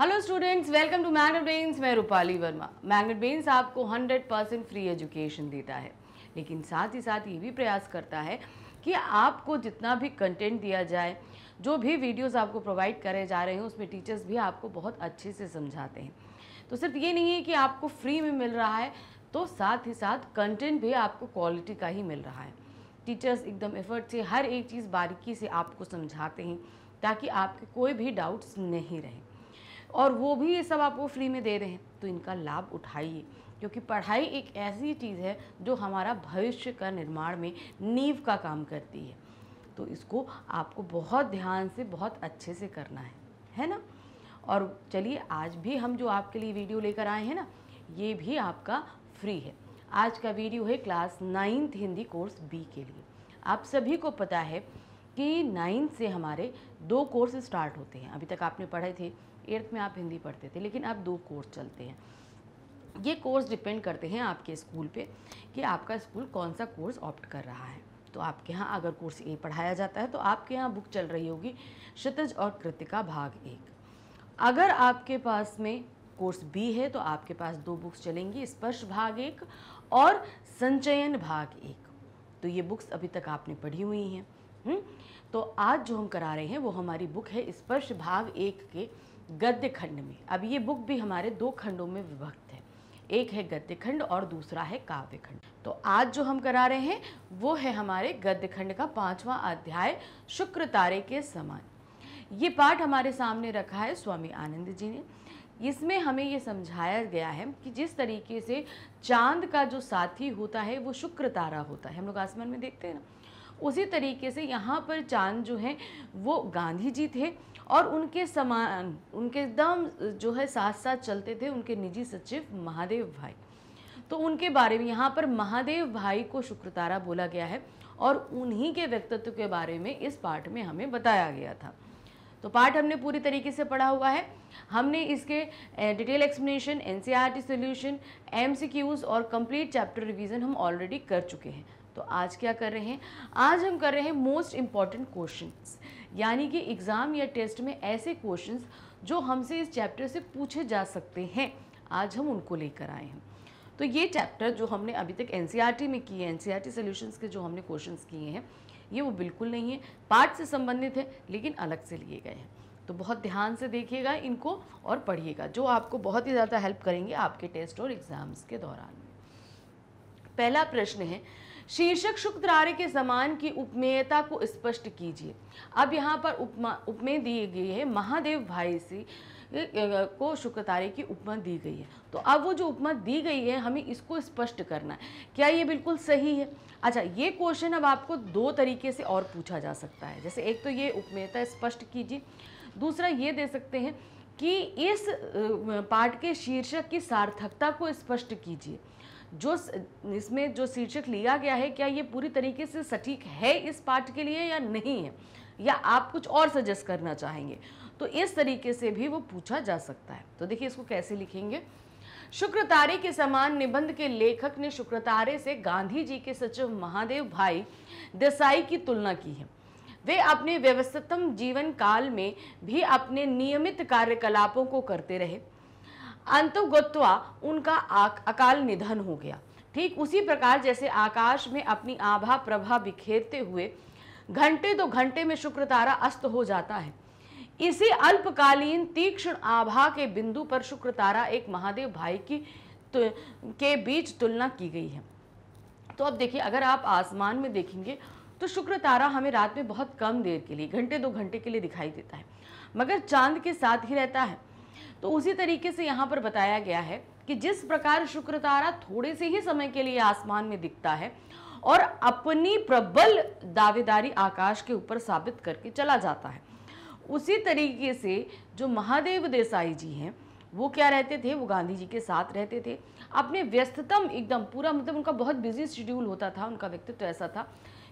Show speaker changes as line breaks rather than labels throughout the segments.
Hello students welcome to Magnet Brains मैं Rupali Verma magnet बेन्स आपको 100 परसेंट फ्री एजुकेशन देता है लेकिन साथ ही साथ ये भी प्रयास करता है कि आपको जितना भी कंटेंट दिया जाए जो भी वीडियोस आपको प्रोवाइड करे जा रहे हैं उसमें टीचर्स भी आपको बहुत अच्छे से समझाते हैं तो सिर्फ ये नहीं है कि आपको फ्री में मिल रहा है तो साथ ही साथ कंटेंट भी आपको क्वालिटी का ही मिल रहा है टीचर्स एकदम एफर्ट से हर एक चीज़ बारीकी से आपको समझाते हैं ताकि आपके कोई भी डाउट्स नहीं रहें और वो भी ये सब आपको फ्री में दे रहे हैं तो इनका लाभ उठाइए क्योंकि पढ़ाई एक ऐसी चीज़ है जो हमारा भविष्य का निर्माण में नींव का काम करती है तो इसको आपको बहुत ध्यान से बहुत अच्छे से करना है है ना और चलिए आज भी हम जो आपके लिए वीडियो लेकर आए हैं ना ये भी आपका फ्री है आज का वीडियो है class ninth Hindi course B के लिए आप सभी को पता है कि नाइन्थ से हमारे दो कोर्स स्टार्ट होते हैं अभी तक आपने पढ़े थे एट्थ में आप हिंदी पढ़ते थे लेकिन अब दो कोर्स चलते हैं ये कोर्स डिपेंड करते हैं आपके स्कूल पे कि आपका स्कूल कौन सा कोर्स ऑप्ट कर रहा है तो आपके यहाँ अगर कोर्स ए पढ़ाया जाता है तो आपके यहाँ बुक चल रही होगी शतज और कृतिका भाग एक अगर आपके पास में कोर्स बी है तो आपके पास दो बुक्स चलेंगी स्पर्श भाग एक और संचयन भाग एक तो ये बुक्स अभी तक आपने पढ़ी हुई हैं हम्म, तो आज जो हम करा रहे हैं वो हमारी बुक है स्पर्श भाग एक के गद्य खंड में अब ये बुक भी हमारे दो खंडों में विभक्त है एक है गद्य खंड और दूसरा है काव्य खंड तो आज जो हम करा रहे हैं वो है हमारे गद्य खंड का पांचवा अध्याय शुक्र तारे के समान ये पाठ हमारे सामने रखा है स्वामी आनंद जी ने इसमें हमें ये समझाया गया है कि जिस तरीके से चांद का जो साथी होता है वो शुक्र तारा होता है हम लोग आसमान में देखते हैं ना उसी तरीके से यहाँ पर चांद जो है वो गांधी जी थे और उनके समान उनके एकदम जो है साथ साथ चलते थे उनके निजी सचिव महादेव भाई तो उनके बारे में यहाँ पर महादेव भाई को शुक्रतारा बोला गया है और उन्हीं के व्यक्तित्व के बारे में इस पाठ में हमें बताया गया था तो पाठ हमने पूरी तरीके से पढ़ा हुआ है हमने इसके detail explanation N C R T solution M C Qs और कंप्लीट चैप्टर रिवीजन हम ऑलरेडी कर चुके हैं तो आज क्या कर रहे हैं आज हम कर रहे हैं मोस्ट इम्पॉर्टेंट क्वेश्चन यानी कि एग्ज़ाम या टेस्ट में ऐसे क्वेश्चन जो हमसे इस चैप्टर से पूछे जा सकते हैं आज हम उनको लेकर आए हैं तो ये चैप्टर जो हमने अभी तक एन e में किए हैं एन सी e के जो हमने क्वेश्चन किए हैं ये वो बिल्कुल नहीं है पार्ट से संबंधित है लेकिन अलग से लिए गए हैं तो बहुत ध्यान से देखिएगा इनको और पढ़िएगा जो आपको बहुत ही ज़्यादा हेल्प करेंगे आपके टेस्ट और एग्ज़ाम्स के दौरान पहला प्रश्न है शीर्षक शुक्र आर्य के समान की उपमेयता को स्पष्ट कीजिए अब यहाँ पर उपमा उपमेय दी गई है महादेव भाई से को शुक्रतारे की उपमा दी गई है तो अब वो जो उपमा दी गई है हमें इसको स्पष्ट करना है क्या ये बिल्कुल सही है अच्छा ये क्वेश्चन अब आपको दो तरीके से और पूछा जा सकता है जैसे एक तो ये उपमेयता स्पष्ट कीजिए दूसरा ये दे सकते हैं कि इस पाठ के शीर्षक की सार्थकता को स्पष्ट कीजिए जो इसमें जो शीर्षक लिया गया है क्या ये पूरी तरीके से सटीक है इस पाठ के लिए या नहीं है या आप कुछ और सजेस्ट करना चाहेंगे तो इस तरीके से भी वो पूछा जा सकता है तो देखिए इसको कैसे लिखेंगे शुक्र तारे के समान निबंध के लेखक ने शुक्र तारे से गांधी जी के सचिव महादेव भाई देसाई की तुलना की है वे अपने व्यवस्थतम जीवन काल में भी अपने नियमित कार्यकलापों को करते रहे अंत गोत्वा उनका अकाल निधन हो गया ठीक उसी प्रकार जैसे आकाश में अपनी आभा प्रभा बिखेरते हुए घंटे दो घंटे में शुक्र तारा अस्त हो जाता है इसी अल्पकालीन तीक्ष्ण आभा के बिंदु पर शुक्र तारा एक महादेव भाई की तु, के बीच तुलना की गई है तो अब देखिए अगर आप आसमान में देखेंगे तो शुक्र तारा हमें रात में बहुत कम देर के लिए घंटे दो घंटे के लिए दिखाई देता है मगर चांद के साथ ही रहता है तो उसी तरीके से यहाँ पर बताया गया है कि जिस प्रकार शुक्र तारा थोड़े से ही समय के लिए आसमान में दिखता है और अपनी प्रबल दावेदारी आकाश के ऊपर साबित करके चला जाता है उसी तरीके से जो महादेव देसाई जी हैं वो क्या रहते थे वो गांधी जी के साथ रहते थे अपने व्यस्ततम एकदम पूरा मतलब उनका बहुत बिजी शेड्यूल होता था उनका व्यक्तित्व तो ऐसा था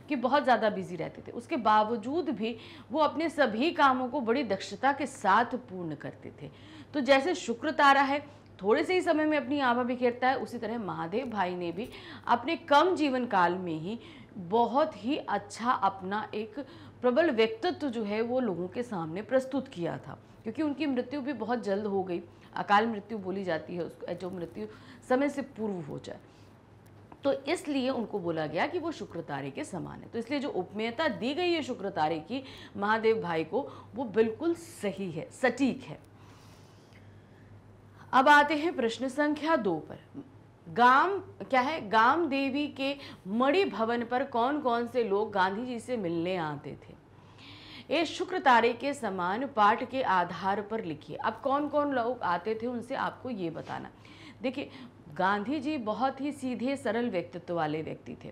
कि बहुत ज़्यादा बिजी रहते थे उसके बावजूद भी वो अपने सभी कामों को बड़ी दक्षता के साथ पूर्ण करते थे तो जैसे शुक्र तारा है थोड़े से ही समय में अपनी आभा बिखेरता है उसी तरह महादेव भाई ने भी अपने कम जीवन काल में ही बहुत ही अच्छा अपना एक प्रबल व्यक्तित्व जो है वो लोगों के सामने प्रस्तुत किया था क्योंकि उनकी मृत्यु भी बहुत जल्द हो गई अकाल मृत्यु बोली जाती है उसको जो मृत्यु समय से पूर्व हो जाए तो इसलिए उनको बोला गया कि वो शुक्र तारे के समान है तो इसलिए जो उपमेयता दी गई है शुक्र तारे की महादेव भाई को वो बिल्कुल सही है सटीक है अब आते हैं प्रश्न संख्या दो पर गाम क्या है गाम देवी के मणि भवन पर कौन कौन से लोग गांधी जी से मिलने आते थे ये शुक्र तारे के समान पाठ के आधार पर लिखिए अब कौन कौन लोग आते थे उनसे आपको ये बताना देखिए गांधी जी बहुत ही सीधे सरल व्यक्तित्व वाले व्यक्ति थे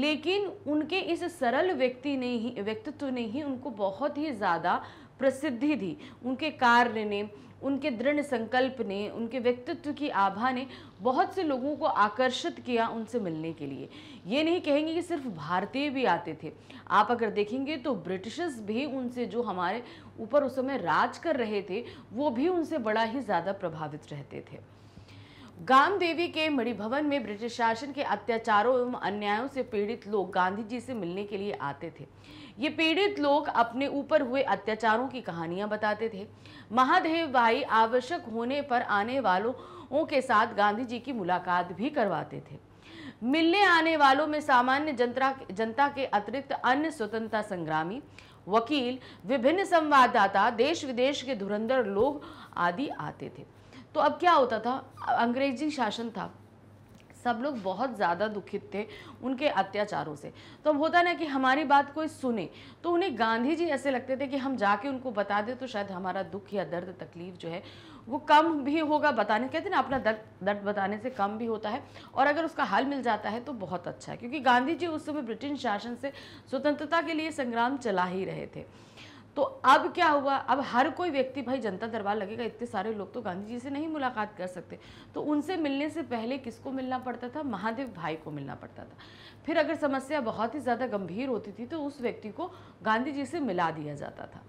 लेकिन उनके इस सरल व्यक्ति ने ही व्यक्तित्व ने ही उनको बहुत ही ज़्यादा प्रसिद्धि दी उनके कार्य ने उनके दृढ़ संकल्प ने उनके व्यक्तित्व की आभा ने बहुत से लोगों को आकर्षित किया उनसे मिलने के लिए ये नहीं कहेंगे कि सिर्फ भारतीय भी आते थे आप अगर देखेंगे तो ब्रिटिशर्स भी उनसे जो हमारे ऊपर उस समय राज कर रहे थे वो भी उनसे बड़ा ही ज़्यादा प्रभावित रहते थे गाम देवी के मणिभवन में ब्रिटिश शासन के अत्याचारों एवं अन्यायों से पीड़ित लोग गांधी जी से मिलने के लिए आते थे ये पीड़ित लोग अपने ऊपर हुए अत्याचारों की कहानियां बताते थे महादेव भाई आवश्यक होने पर आने वालों के साथ गांधी जी की मुलाकात भी करवाते थे मिलने आने वालों में सामान्य जनता जनता के अतिरिक्त अन्य स्वतंत्रता संग्रामी वकील विभिन्न संवाददाता देश विदेश के धुरंधर लोग आदि आते थे तो अब क्या होता था अंग्रेजी शासन था सब लोग बहुत ज़्यादा दुखित थे उनके अत्याचारों से तो अब होता ना कि हमारी बात कोई सुने तो उन्हें गांधी जी ऐसे लगते थे कि हम जाके उनको बता दें तो शायद हमारा दुख या दर्द तकलीफ जो है वो कम भी होगा बताने कहते ना अपना दर्द दर्द बताने से कम भी होता है और अगर उसका हल मिल जाता है तो बहुत अच्छा है क्योंकि गांधी जी उस समय ब्रिटिश शासन से स्वतंत्रता के लिए संग्राम चला ही रहे थे तो अब क्या हुआ अब हर कोई व्यक्ति भाई जनता दरबार लगेगा इतने सारे लोग तो गांधी जी से नहीं मुलाकात कर सकते तो उनसे मिलने से पहले किसको मिलना पड़ता था महादेव भाई को मिलना पड़ता था फिर अगर समस्या बहुत ही ज़्यादा गंभीर होती थी तो उस व्यक्ति को गांधी जी से मिला दिया जाता था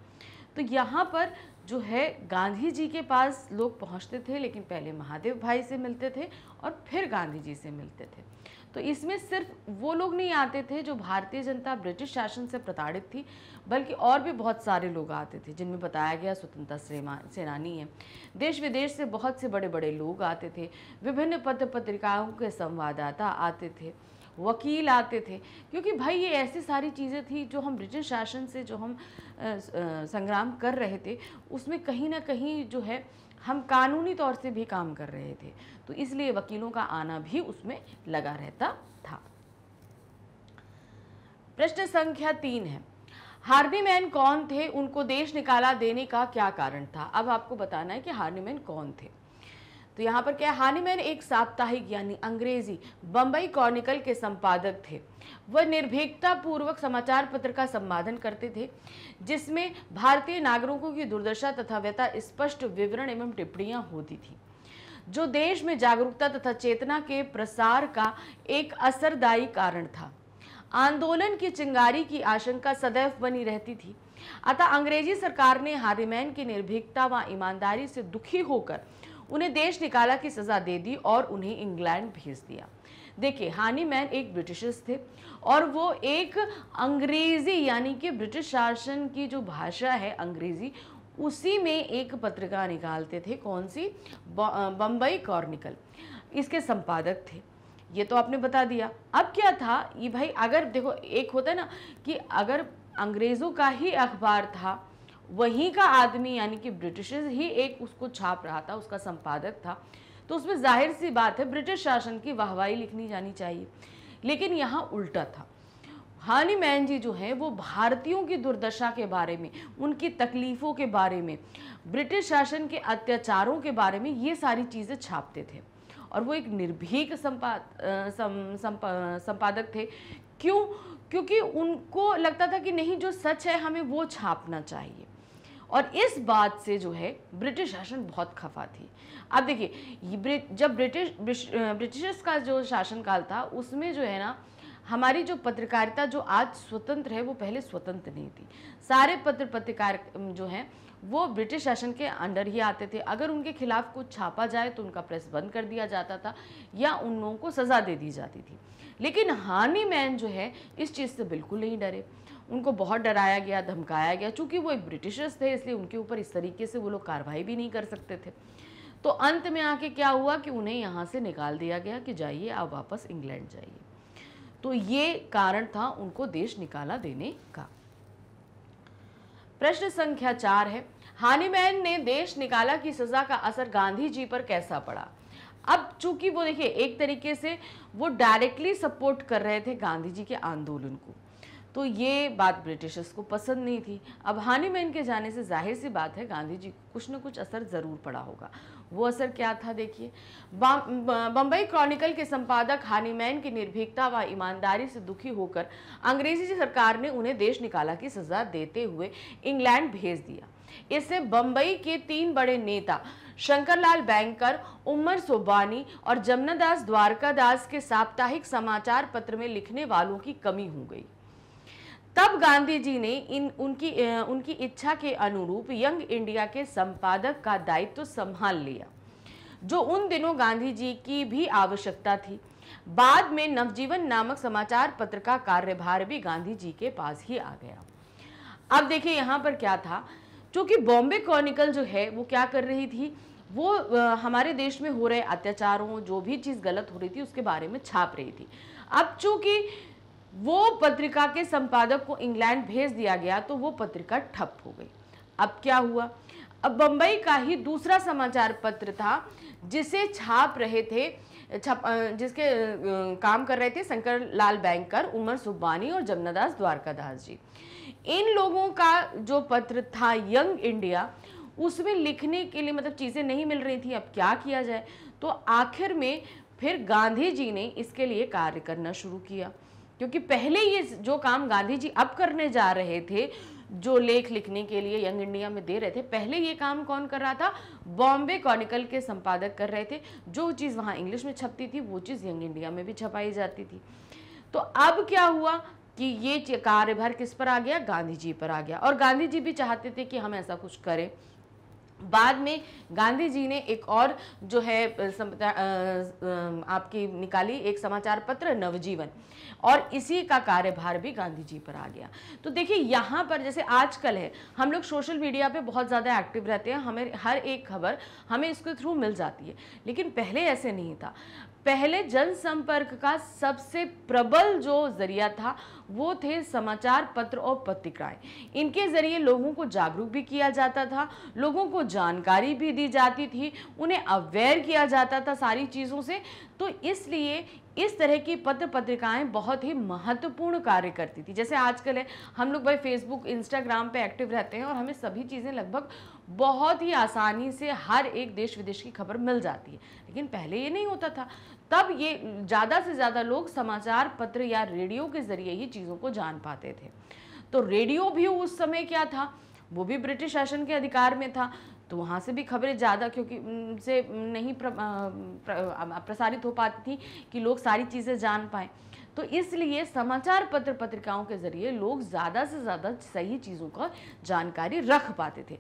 तो यहाँ पर जो है गांधी जी के पास लोग पहुँचते थे लेकिन पहले महादेव भाई से मिलते थे और फिर गांधी जी से मिलते थे तो इसमें सिर्फ वो लोग नहीं आते थे जो भारतीय जनता ब्रिटिश शासन से प्रताड़ित थी बल्कि और भी बहुत सारे लोग आते थे जिनमें बताया गया स्वतंत्रता सेनानी है देश विदेश से बहुत से बड़े बड़े लोग आते थे विभिन्न पत्र पत्रिकाओं के संवाददाता आते थे वकील आते थे क्योंकि भाई ये ऐसी सारी चीज़ें थी जो हम ब्रिटिश शासन से जो हम संग्राम कर रहे थे उसमें कहीं ना कहीं जो है हम कानूनी तौर से भी काम कर रहे थे तो इसलिए वकीलों का आना भी उसमें लगा रहता था प्रश्न संख्या तीन है हार्वी मैन कौन थे उनको देश निकाला देने का क्या कारण था अब आपको बताना है कि हार्वी मैन कौन थे तो यहाँ पर क्या हानिमैन एक साप्ताहिक यानी अंग्रेजी बम्बई कॉर्निकल के संपादक थे वह निर्भीकता पूर्वक समाचार पत्र का संपादन करते थे जिसमें भारतीय नागरिकों की दुर्दशा तथा व्यथा स्पष्ट विवरण एवं टिप्पणियाँ होती थी जो देश में जागरूकता तथा चेतना के प्रसार का एक असरदायी कारण था आंदोलन की चिंगारी की आशंका सदैव बनी रहती थी अतः अंग्रेजी सरकार ने हारीमैन की निर्भीकता व ईमानदारी से दुखी होकर उन्हें देश निकाला की सज़ा दे दी और उन्हें इंग्लैंड भेज दिया देखिए हानी मैन एक ब्रिटिशर्स थे और वो एक अंग्रेज़ी यानी कि ब्रिटिश शासन की जो भाषा है अंग्रेज़ी उसी में एक पत्रिका निकालते थे कौन सी बम्बई कॉर्निकल इसके संपादक थे ये तो आपने बता दिया अब क्या था ये भाई अगर देखो एक होता है ना कि अगर अंग्रेज़ों का ही अखबार था वहीं का आदमी यानी कि ब्रिटिशर्स ही एक उसको छाप रहा था उसका संपादक था तो उसमें जाहिर सी बात है ब्रिटिश शासन की वाहवाही लिखनी जानी चाहिए लेकिन यहाँ उल्टा था हानी मैन जी जो हैं वो भारतीयों की दुर्दशा के बारे में उनकी तकलीफ़ों के बारे में ब्रिटिश शासन के अत्याचारों के बारे में ये सारी चीज़ें छापते थे और वो एक निर्भीक संपा सं, संपा, संपादक थे क्यों क्योंकि उनको लगता था कि नहीं जो सच है हमें वो छापना चाहिए और इस बात से जो है ब्रिटिश शासन बहुत खफा थी अब देखिए जब ब्रिटिश ब्रिटिशर्स का जो शासनकाल था उसमें जो है ना हमारी जो पत्रकारिता जो आज स्वतंत्र है वो पहले स्वतंत्र नहीं थी सारे पत्र पत्रकार जो हैं वो ब्रिटिश शासन के अंडर ही आते थे अगर उनके खिलाफ कुछ छापा जाए तो उनका प्रेस बंद कर दिया जाता था या उन लोगों को सज़ा दे दी जाती थी लेकिन हानी मैन जो है इस चीज़ से बिल्कुल नहीं डरे उनको बहुत डराया गया धमकाया गया चूँकि वो एक ब्रिटिशर्स थे इसलिए उनके ऊपर इस तरीके से वो लोग कार्रवाई भी नहीं कर सकते थे तो अंत में आके क्या हुआ कि उन्हें यहाँ से निकाल दिया गया कि जाइए आप वापस इंग्लैंड जाइए तो ये कारण था उनको देश निकाला देने का प्रश्न संख्या चार है हानिमैन ने देश निकाला की सजा का असर गांधी जी पर कैसा पड़ा अब चूंकि वो देखिए एक तरीके से वो डायरेक्टली सपोर्ट कर रहे थे गांधी जी के आंदोलन को तो ये बात ब्रिटिशर्स को पसंद नहीं थी अब हानिमैन में इनके जाने से जाहिर सी बात है गांधी जी कुछ ना कुछ असर ज़रूर पड़ा होगा वो असर क्या था देखिए बम्बई क्रॉनिकल के संपादक हानिमैन की निर्भीकता व ईमानदारी से दुखी होकर अंग्रेजी सरकार ने उन्हें देश निकाला की सज़ा देते हुए इंग्लैंड भेज दिया इससे बम्बई के तीन बड़े नेता शंकरलाल बैंकर उमर सोबानी और जमुनादास द्वारकादास के साप्ताहिक समाचार पत्र में लिखने वालों की कमी हो गई तब गांधी जी ने इन उनकी उनकी इच्छा के अनुरूप यंग इंडिया के संपादक का दायित्व तो संभाल लिया जो उन दिनों गांधी जी की भी आवश्यकता थी बाद में नवजीवन नामक समाचार पत्र का कार्यभार भी गांधी जी के पास ही आ गया अब देखिए यहाँ पर क्या था क्योंकि बॉम्बे क्रॉनिकल जो है वो क्या कर रही थी वो हमारे देश में हो रहे अत्याचारों जो भी चीज़ गलत हो रही थी उसके बारे में छाप रही थी अब चूँकि वो पत्रिका के संपादक को इंग्लैंड भेज दिया गया तो वो पत्रिका ठप हो गई अब क्या हुआ अब बम्बई का ही दूसरा समाचार पत्र था जिसे छाप रहे थे छप जिसके काम कर रहे थे शंकर लाल बैंकर उमर सुब्बानी और जमुनादास द्वारकादास जी इन लोगों का जो पत्र था यंग इंडिया उसमें लिखने के लिए मतलब चीज़ें नहीं मिल रही थी अब क्या किया जाए तो आखिर में फिर गांधी जी ने इसके लिए कार्य करना शुरू किया क्योंकि पहले ये जो काम गांधी जी अब करने जा रहे थे जो लेख लिखने के लिए यंग इंडिया में दे रहे थे पहले ये काम कौन कर रहा था बॉम्बे क्रॉनिकल के संपादक कर रहे थे जो चीज़ वहाँ इंग्लिश में छपती थी वो चीज़ यंग इंडिया में भी छपाई जाती थी तो अब क्या हुआ कि ये कार्यभार किस पर आ गया गांधी जी पर आ गया और गांधी जी भी चाहते थे कि हम ऐसा कुछ करें बाद में गांधी जी ने एक और जो है आपकी निकाली एक समाचार पत्र नवजीवन और इसी का कार्यभार भी गांधी जी पर आ गया तो देखिए यहाँ पर जैसे आजकल है हम लोग सोशल मीडिया पे बहुत ज़्यादा एक्टिव रहते हैं हमें हर एक खबर हमें इसके थ्रू मिल जाती है लेकिन पहले ऐसे नहीं था पहले जनसंपर्क का सबसे प्रबल जो जरिया था वो थे समाचार पत्र और पत्रिकाएं इनके ज़रिए लोगों को जागरूक भी किया जाता था लोगों को जानकारी भी दी जाती थी उन्हें अवेयर किया जाता था सारी चीज़ों से तो इसलिए इस तरह की पत्र पत्रिकाएं बहुत ही महत्वपूर्ण कार्य करती थी जैसे आजकल है हम लोग भाई फेसबुक इंस्टाग्राम पे एक्टिव रहते हैं और हमें सभी चीज़ें लगभग बहुत ही आसानी से हर एक देश विदेश की खबर मिल जाती है लेकिन पहले ये नहीं होता था तब ये ज़्यादा से ज़्यादा लोग समाचार पत्र या रेडियो के ज़रिए ही चीज़ों को जान पाते थे तो रेडियो भी उस समय क्या था वो भी ब्रिटिश शासन के अधिकार में था तो वहाँ से भी खबरें ज़्यादा क्योंकि से नहीं प्र, प्र, प्र, प्रसारित हो पाती थी कि लोग सारी चीज़ें जान पाएँ तो इसलिए समाचार पत्र पत्रिकाओं के ज़रिए लोग ज़्यादा से ज़्यादा सही चीज़ों का जानकारी रख पाते थे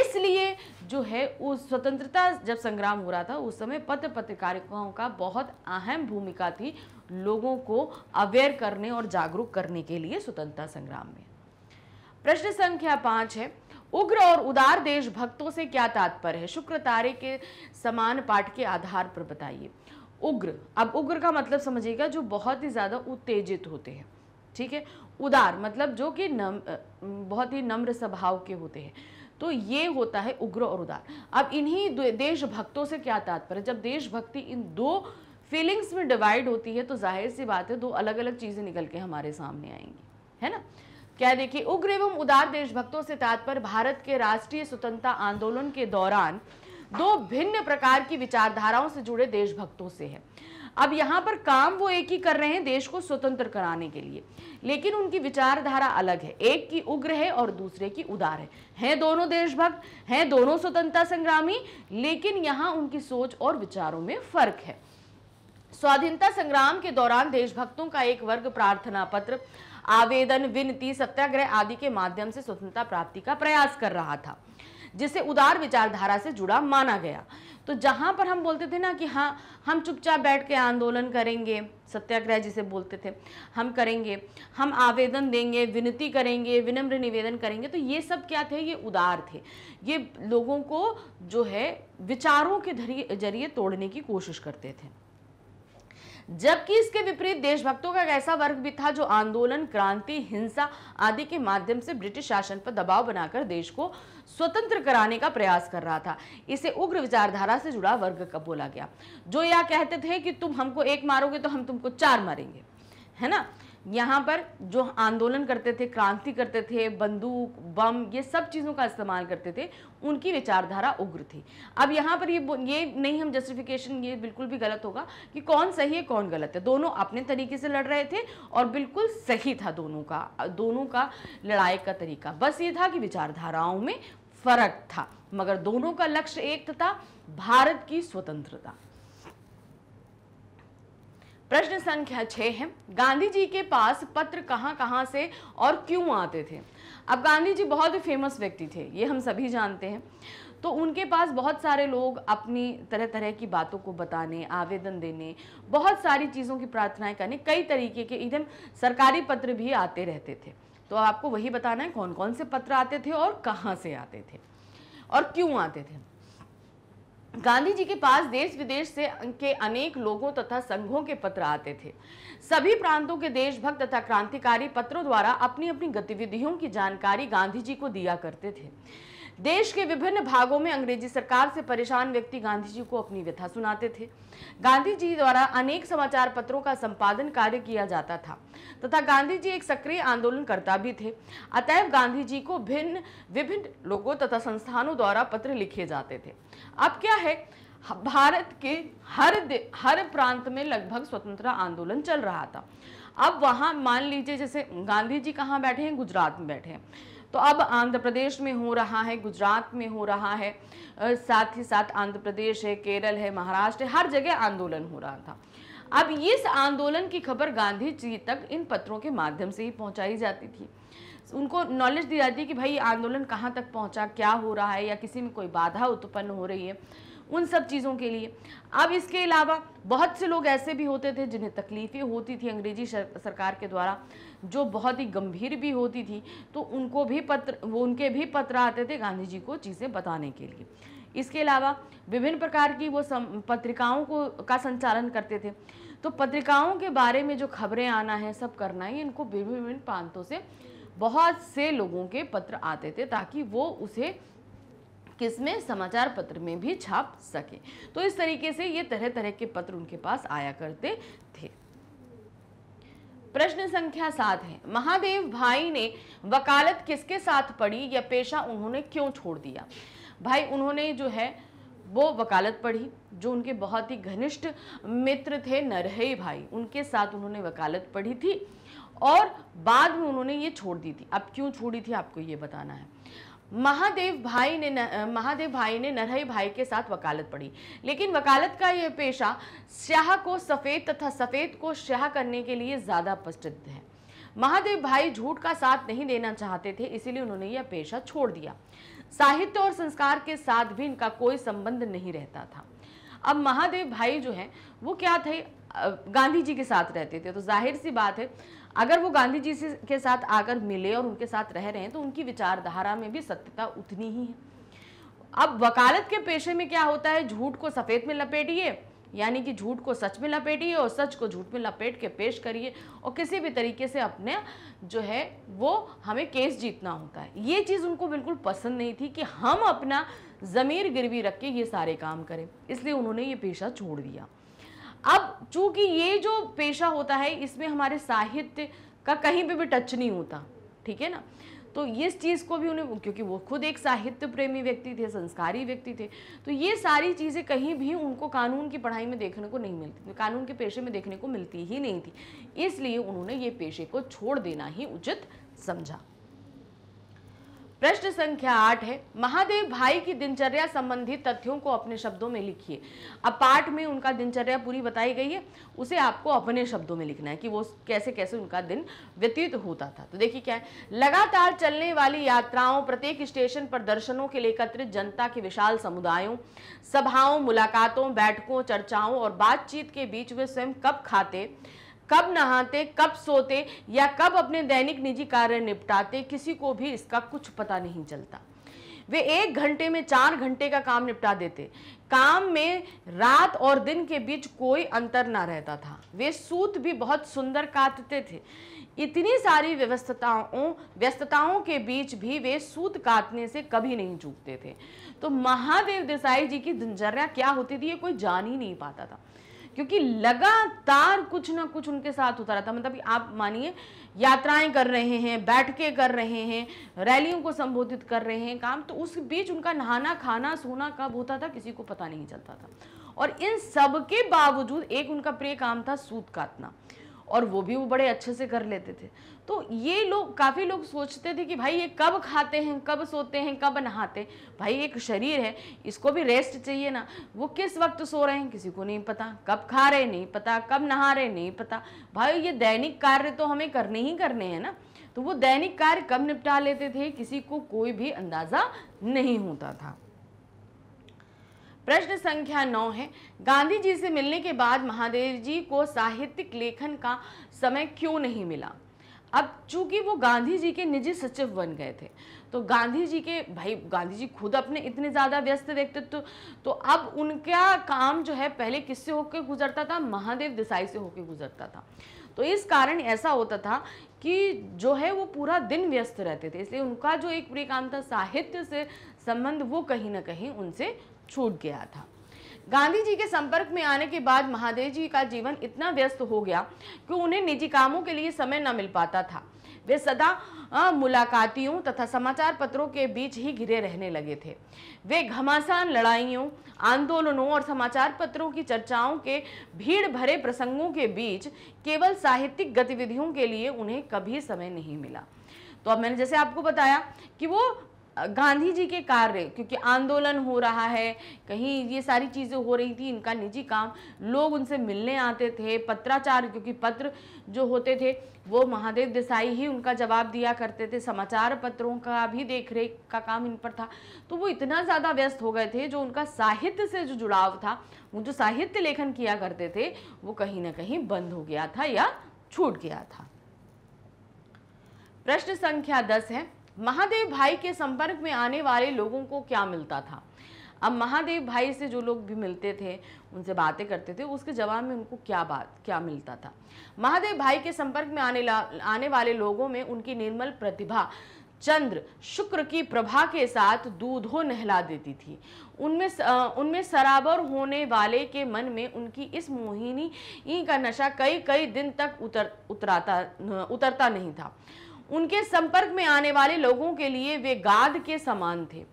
इसलिए जो है उस स्वतंत्रता जब संग्राम हो रहा था उस समय पत्र पत्रकारिताओं का बहुत अहम भूमिका थी लोगों को अवेयर करने और जागरूक करने के लिए स्वतंत्रता संग्राम में प्रश्न संख्या पाँच है उग्र और उदार देशभक्तों से क्या तात्पर्य है शुक्र तारे के समान पाठ के आधार पर बताइए उग्र अब उग्र का मतलब समझिएगा जो बहुत ही ज़्यादा उत्तेजित होते हैं ठीक है उदार मतलब जो कि नम बहुत ही नम्र स्वभाव के होते हैं तो ये होता है उग्र और उदार अब इन्हीं देशभक्तों से क्या तात्पर्य जब देशभक्ति इन दो फीलिंग्स में डिवाइड होती है तो जाहिर सी बात है दो अलग अलग चीज़ें निकल के हमारे सामने आएंगी है ना क्या देखिए उग्र एवं उदार देशभक्तों से तात्पर्य भारत के राष्ट्रीय स्वतंत्रता आंदोलन के दौरान दो भिन्न प्रकार की विचारधाराओं से जुड़े देशभक्तों से है अब यहाँ पर काम वो एक ही कर रहे हैं देश को स्वतंत्र कराने के लिए लेकिन उनकी विचारधारा अलग है एक की उग्र है और दूसरे की उदार है हैं दोनों देशभक्त हैं दोनों स्वतंत्रता संग्रामी लेकिन यहाँ उनकी सोच और विचारों में फर्क है स्वाधीनता संग्राम के दौरान देशभक्तों का एक वर्ग प्रार्थना पत्र आवेदन विनती सत्याग्रह आदि के माध्यम से स्वतंत्रता प्राप्ति का प्रयास कर रहा था जिसे उदार विचारधारा से जुड़ा माना गया तो जहाँ पर हम बोलते थे ना कि हाँ हम चुपचाप बैठ के आंदोलन करेंगे सत्याग्रह जिसे बोलते थे हम करेंगे हम आवेदन देंगे विनती करेंगे विनम्र निवेदन करेंगे तो ये सब क्या थे ये उदार थे ये लोगों को जो है विचारों के जरिए तोड़ने की कोशिश करते थे जबकि इसके विपरीत देशभक्तों का एक ऐसा वर्ग भी था जो आंदोलन क्रांति हिंसा आदि के माध्यम से ब्रिटिश शासन पर दबाव बनाकर देश को स्वतंत्र कराने का प्रयास कर रहा था इसे उग्र विचारधारा से जुड़ा वर्ग का बोला गया जो यह कहते थे कि तुम हमको एक मारोगे तो हम तुमको चार मारेंगे है ना यहाँ पर जो आंदोलन करते थे क्रांति करते थे बंदूक बम ये सब चीज़ों का इस्तेमाल करते थे उनकी विचारधारा उग्र थी अब यहाँ पर ये ये नहीं हम जस्टिफिकेशन ये बिल्कुल भी गलत होगा कि कौन सही है कौन गलत है दोनों अपने तरीके से लड़ रहे थे और बिल्कुल सही था दोनों का दोनों का लड़ाई का तरीका बस ये था कि विचारधाराओं में फर्क था मगर दोनों का लक्ष्य एक था भारत की स्वतंत्रता प्रश्न संख्या छः है गांधी जी के पास पत्र कहाँ कहाँ से और क्यों आते थे अब गांधी जी बहुत ही फेमस व्यक्ति थे ये हम सभी जानते हैं तो उनके पास बहुत सारे लोग अपनी तरह तरह की बातों को बताने आवेदन देने बहुत सारी चीज़ों की प्रार्थनाएं करने कई तरीके के इधर सरकारी पत्र भी आते रहते थे तो आपको वही बताना है कौन कौन से पत्र आते थे और कहाँ से आते थे और क्यों आते थे गांधी जी के पास देश विदेश से के अनेक लोगों तथा संघों के पत्र आते थे सभी प्रांतों के देशभक्त तथा क्रांतिकारी पत्रों द्वारा अपनी अपनी गतिविधियों की जानकारी गांधी जी को दिया करते थे देश के विभिन्न भागों में अंग्रेजी सरकार से परेशान व्यक्ति गांधी जी को अपनी व्यथा सुनाते थे गांधी जी द्वारा अनेक समाचार पत्रों का संपादन कार्य किया जाता था तथा गांधी जी एक सक्रिय आंदोलनकर्ता भी थे अतएव गांधी जी को भिन्न विभिन्न लोगों तथा संस्थानों द्वारा पत्र लिखे जाते थे अब क्या है भारत के हर हर प्रांत में लगभग स्वतंत्रता आंदोलन चल रहा था अब वहाँ मान लीजिए जैसे गांधी जी कहाँ बैठे हैं गुजरात में बैठे हैं तो अब आंध्र प्रदेश में हो रहा है गुजरात में हो रहा है साथ ही साथ आंध्र प्रदेश है केरल है महाराष्ट्र है हर जगह आंदोलन हो रहा था अब इस आंदोलन की खबर गांधी जी तक इन पत्रों के माध्यम से ही पहुंचाई जाती थी उनको नॉलेज दी जाती है कि भाई आंदोलन कहाँ तक पहुंचा क्या हो रहा है या किसी में कोई बाधा उत्पन्न हो रही है उन सब चीज़ों के लिए अब इसके अलावा बहुत से लोग ऐसे भी होते थे जिन्हें तकलीफ़ें होती थी अंग्रेजी सरकार के द्वारा जो बहुत ही गंभीर भी होती थी तो उनको भी पत्र वो उनके भी पत्र आते थे गांधी जी को चीज़ें बताने के लिए इसके अलावा विभिन्न प्रकार की वो पत्रिकाओं को का संचालन करते थे तो पत्रिकाओं के बारे में जो खबरें आना है सब करना है इनको विभिन्न प्रांतों से बहुत से लोगों के पत्र आते थे ताकि वो उसे किसमें समाचार पत्र में भी छाप सके तो इस तरीके से ये तरह तरह के पत्र उनके पास आया करते थे प्रश्न संख्या सात है महादेव भाई ने वकालत किसके साथ पढ़ी या पेशा उन्होंने क्यों छोड़ दिया भाई उन्होंने जो है वो वकालत पढ़ी जो उनके बहुत ही घनिष्ठ मित्र थे नरहई भाई उनके साथ उन्होंने वकालत पढ़ी थी और बाद में उन्होंने ये छोड़ दी थी अब क्यों छोड़ी थी आपको ये बताना है महादेव भाई ने महादेव भाई ने नरहई भाई के साथ वकालत पढ़ी लेकिन वकालत का यह पेशा श्याह को सफ़ेद तथा सफ़ेद को श्याह करने के लिए ज़्यादा प्रसिद्ध है महादेव भाई झूठ का साथ नहीं देना चाहते थे इसीलिए उन्होंने यह पेशा छोड़ दिया साहित्य और संस्कार के साथ भी इनका कोई संबंध नहीं रहता था अब महादेव भाई जो है वो क्या थे गांधी जी के साथ रहते थे तो जाहिर सी बात है अगर वो गांधी जी से के साथ आकर मिले और उनके साथ रह रहे हैं तो उनकी विचारधारा में भी सत्यता उतनी ही है अब वकालत के पेशे में क्या होता है झूठ को सफ़ेद में लपेटिए यानी कि झूठ को सच में लपेटिए और सच को झूठ में लपेट के पेश करिए और किसी भी तरीके से अपने जो है वो हमें केस जीतना होता है ये चीज़ उनको बिल्कुल पसंद नहीं थी कि हम अपना ज़मीर गिरवी रख के ये सारे काम करें इसलिए उन्होंने ये पेशा छोड़ दिया अब चूंकि ये जो पेशा होता है इसमें हमारे साहित्य का कहीं पे भी टच नहीं होता ठीक है ना तो इस चीज़ को भी उन्हें क्योंकि वो खुद एक साहित्य प्रेमी व्यक्ति थे संस्कारी व्यक्ति थे तो ये सारी चीज़ें कहीं भी उनको कानून की पढ़ाई में देखने को नहीं मिलती तो कानून के पेशे में देखने को मिलती ही नहीं थी इसलिए उन्होंने ये पेशे को छोड़ देना ही उचित समझा प्रश्न संख्या आठ है महादेव भाई की दिनचर्या संबंधी तथ्यों को अपने शब्दों में लिखिए अब पाठ में उनका दिनचर्या पूरी बताई गई है उसे आपको अपने शब्दों में लिखना है कि वो कैसे कैसे उनका दिन व्यतीत होता था तो देखिए क्या है लगातार चलने वाली यात्राओं प्रत्येक स्टेशन पर दर्शनों के लिए एकत्रित जनता के विशाल समुदायों सभाओं मुलाकातों बैठकों चर्चाओं और बातचीत के बीच वे स्वयं कब खाते कब नहाते कब सोते या कब अपने दैनिक निजी कार्य निपटाते किसी को भी इसका कुछ पता नहीं चलता वे एक घंटे में चार घंटे का काम निपटा देते काम में रात और दिन के बीच कोई अंतर ना रहता था वे सूत भी बहुत सुंदर काटते थे इतनी सारी व्यवस्थताओं व्यस्तताओं के बीच भी वे सूत काटने से कभी नहीं चूकते थे तो महादेव देसाई जी की दिनचर्या क्या होती थी ये कोई जान ही नहीं पाता था क्योंकि लगातार कुछ ना कुछ उनके साथ होता रहता मतलब आप मानिए यात्राएं कर रहे हैं बैठके कर रहे हैं रैलियों को संबोधित कर रहे हैं काम तो उस बीच उनका नहाना खाना सोना कब होता था किसी को पता नहीं चलता था और इन सब के बावजूद एक उनका प्रिय काम था सूत काटना और वो भी वो बड़े अच्छे से कर लेते थे तो ये लोग काफ़ी लोग सोचते थे कि भाई ये कब खाते हैं कब सोते हैं कब नहाते भाई एक शरीर है इसको भी रेस्ट चाहिए ना वो किस वक्त सो रहे हैं किसी को नहीं पता कब खा रहे नहीं पता कब नहा रहे नहीं पता भाई ये दैनिक कार्य तो हमें करने ही करने हैं ना तो वो दैनिक कार्य कब निपटा लेते थे किसी को कोई भी अंदाज़ा नहीं होता था प्रश्न संख्या नौ है गांधी जी से मिलने के बाद महादेव जी को साहित्यिक लेखन का समय क्यों नहीं मिला अब चूंकि वो गांधी जी के निजी सचिव बन गए थे तो गांधी जी के भाई गांधी जी खुद अपने इतने ज़्यादा व्यस्त व्यक्तित्व तो, तो अब उनका काम जो है पहले किससे होकर गुजरता था महादेव देसाई से होकर गुजरता था तो इस कारण ऐसा होता था कि जो है वो पूरा दिन व्यस्त रहते थे इसलिए उनका जो एक प्रिय काम था साहित्य से संबंध वो कहीं ना कहीं उनसे छूट गया था गांधी जी के संपर्क में आने के बाद महादेव जी का जीवन इतना व्यस्त हो गया कि उन्हें निजी कामों के लिए समय न मिल पाता था वे सदा मुलाकातियों तथा समाचार पत्रों के बीच ही घिरे रहने लगे थे वे घमासान लड़ाइयों आंदोलनों और समाचार पत्रों की चर्चाओं के भीड़ भरे प्रसंगों के बीच केवल साहित्यिक गतिविधियों के लिए उन्हें कभी समय नहीं मिला तो अब मैंने जैसे आपको बताया कि वो गांधी जी के कार्य क्योंकि आंदोलन हो रहा है कहीं ये सारी चीज़ें हो रही थी इनका निजी काम लोग उनसे मिलने आते थे पत्राचार क्योंकि पत्र जो होते थे वो महादेव देसाई ही उनका जवाब दिया करते थे समाचार पत्रों का भी देख रेख का काम इन पर था तो वो इतना ज़्यादा व्यस्त हो गए थे जो उनका साहित्य से जो जुड़ाव था वो जो साहित्य लेखन किया करते थे वो कहीं ना कहीं बंद हो गया था या छूट गया था प्रश्न संख्या दस है महादेव भाई के संपर्क में आने वाले लोगों को क्या मिलता था अब महादेव भाई से जो लोग भी मिलते थे उनसे बातें करते थे उसके जवाब में उनको क्या बात क्या मिलता था महादेव भाई के संपर्क में आने आने वाले लोगों में उनकी निर्मल प्रतिभा चंद्र शुक्र की प्रभा के साथ दूधो नहला देती थी उनमें उनमें सराबर होने वाले के मन में उनकी इस मोहिनी का नशा कई कई दिन तक उतर उतराता उतरता नहीं था उनके संपर्क में आने वाले लोगों के लिए वे गाद के समान थे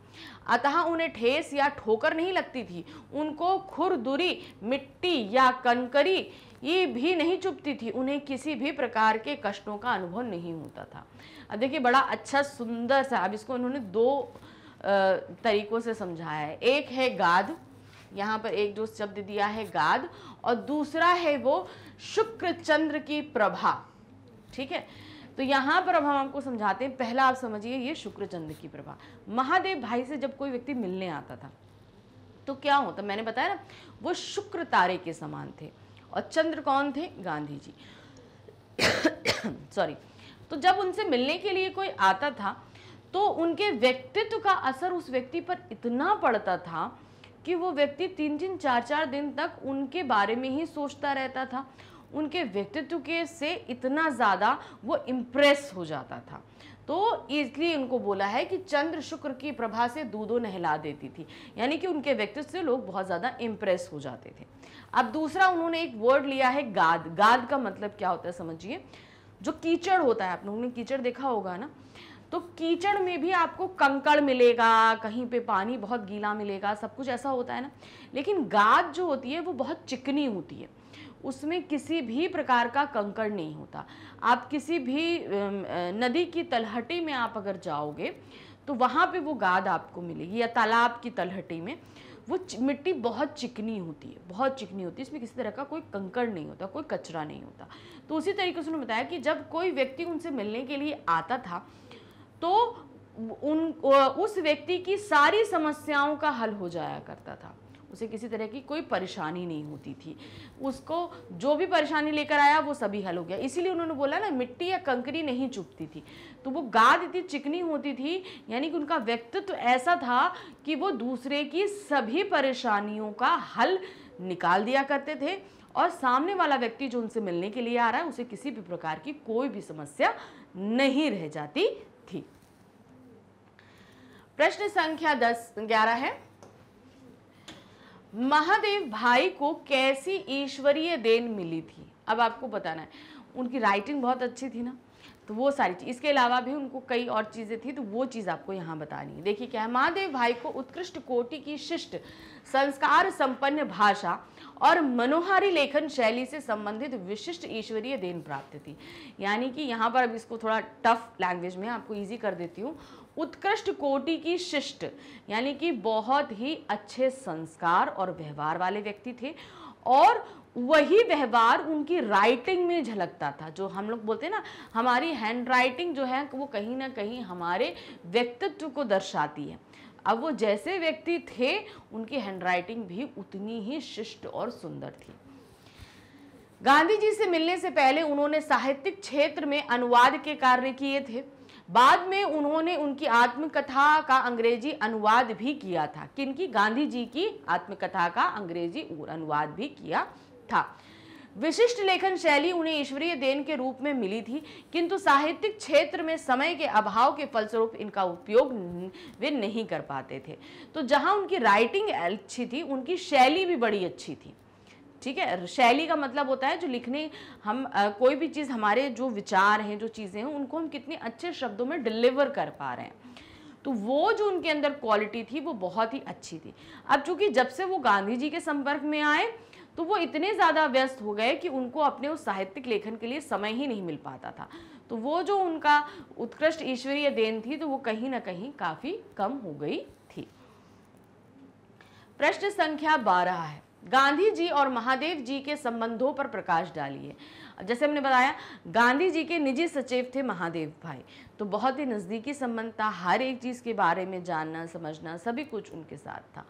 अतः उन्हें ठेस या ठोकर नहीं लगती थी उनको खुरदुरी मिट्टी या कनकरी ये भी नहीं चुपती थी उन्हें किसी भी प्रकार के कष्टों का अनुभव नहीं होता था अब देखिए बड़ा अच्छा सुंदर सा अब इसको उन्होंने दो तरीकों से समझाया है एक है गाद यहाँ पर एक जो शब्द दिया है गाद और दूसरा है वो शुक्र चंद्र की प्रभा ठीक है तो यहाँ पर अब हम आपको समझाते हैं पहला आप समझिए ये शुक्रचंद की प्रभा महादेव भाई से जब कोई व्यक्ति मिलने आता था तो क्या होता मैंने बताया ना वो शुक्र तारे के समान थे और चंद्र कौन थे गांधी जी सॉरी तो जब उनसे मिलने के लिए कोई आता था तो उनके व्यक्तित्व का असर उस व्यक्ति पर इतना पड़ता था कि वो व्यक्ति तीन दिन चार चार दिन तक उनके बारे में ही सोचता रहता था उनके व्यक्तित्व के से इतना ज़्यादा वो इम्प्रेस हो जाता था तो इसलिए उनको बोला है कि चंद्र शुक्र की प्रभा से दूधो नहला देती थी यानी कि उनके व्यक्तित्व से लोग बहुत ज़्यादा इम्प्रेस हो जाते थे अब दूसरा उन्होंने एक वर्ड लिया है गाद गाद का मतलब क्या होता है समझिए जो कीचड़ होता है आप लोगों ने कीचड़ देखा होगा ना तो कीचड़ में भी आपको कंकड़ मिलेगा कहीं पे पानी बहुत गीला मिलेगा सब कुछ ऐसा होता है ना लेकिन गाद जो होती है वो बहुत चिकनी होती है उसमें किसी भी प्रकार का कंकड़ नहीं होता आप किसी भी नदी की तलहटी में आप अगर जाओगे तो वहाँ पे वो गाद आपको मिलेगी या तालाब की तलहटी में वो मिट्टी बहुत चिकनी होती है बहुत चिकनी होती है इसमें किसी तरह का कोई कंकड़ नहीं होता कोई कचरा नहीं होता तो उसी तरीके से उन्होंने बताया कि जब कोई व्यक्ति उनसे मिलने के लिए आता था तो उन उस व्यक्ति की सारी समस्याओं का हल हो जाया करता था उसे किसी तरह की कोई परेशानी नहीं होती थी उसको जो भी परेशानी लेकर आया वो सभी हल हो गया इसीलिए उन्होंने बोला ना मिट्टी या कंकरी नहीं चुपती थी तो वो गाद इतनी चिकनी होती थी यानी कि उनका व्यक्तित्व ऐसा था कि वो दूसरे की सभी परेशानियों का हल निकाल दिया करते थे और सामने वाला व्यक्ति जो उनसे मिलने के लिए आ रहा है उसे किसी भी प्रकार की कोई भी समस्या नहीं रह जाती थी प्रश्न संख्या दस ग्यारह है महादेव भाई को कैसी ईश्वरीय देन मिली थी अब आपको बताना है उनकी राइटिंग बहुत अच्छी थी ना तो वो सारी चीज़ इसके अलावा भी उनको कई और चीज़ें थी तो वो चीज़ आपको यहाँ बतानी है देखिए क्या है महादेव भाई को उत्कृष्ट कोटि की शिष्ट संस्कार संपन्न भाषा और मनोहारी लेखन शैली से संबंधित विशिष्ट ईश्वरीय देन प्राप्त थी यानी कि यहाँ पर अब इसको थोड़ा टफ लैंग्वेज में आपको ईजी कर देती हूँ उत्कृष्ट कोटि की शिष्ट यानी कि बहुत ही अच्छे संस्कार और व्यवहार वाले व्यक्ति थे और वही व्यवहार उनकी राइटिंग में झलकता था जो हम लोग बोलते हैं ना हमारी हैंड राइटिंग जो है वो कहीं ना कहीं हमारे व्यक्तित्व को दर्शाती है अब वो जैसे व्यक्ति थे उनकी हैंड राइटिंग भी उतनी ही शिष्ट और सुंदर थी गांधी जी से मिलने से पहले उन्होंने साहित्यिक क्षेत्र में अनुवाद के कार्य किए थे बाद में उन्होंने उनकी आत्मकथा का अंग्रेजी अनुवाद भी किया था किनकी गांधी जी की आत्मकथा का अंग्रेजी अनुवाद भी किया था विशिष्ट लेखन शैली उन्हें ईश्वरीय देन के रूप में मिली थी किंतु साहित्यिक क्षेत्र में समय के अभाव के फलस्वरूप इनका उपयोग वे नहीं कर पाते थे तो जहां उनकी राइटिंग अच्छी थी उनकी शैली भी बड़ी अच्छी थी ठीक है शैली का मतलब होता है जो लिखने हम आ, कोई भी चीज़ हमारे जो विचार हैं जो चीज़ें हैं उनको हम कितने अच्छे शब्दों में डिलीवर कर पा रहे हैं तो वो जो उनके अंदर क्वालिटी थी वो बहुत ही अच्छी थी अब चूंकि जब से वो गांधी जी के संपर्क में आए तो वो इतने ज़्यादा व्यस्त हो गए कि उनको अपने उस साहित्यिक लेखन के लिए समय ही नहीं मिल पाता था तो वो जो उनका उत्कृष्ट ईश्वरीय देन थी तो वो कहीं ना कहीं काफ़ी कम हो गई थी प्रश्न संख्या बारह है गांधी जी और महादेव जी के संबंधों पर प्रकाश डालिए जैसे हमने बताया गांधी जी के निजी सचिव थे महादेव भाई तो बहुत ही नज़दीकी संबंध था हर एक चीज़ के बारे में जानना समझना सभी कुछ उनके साथ था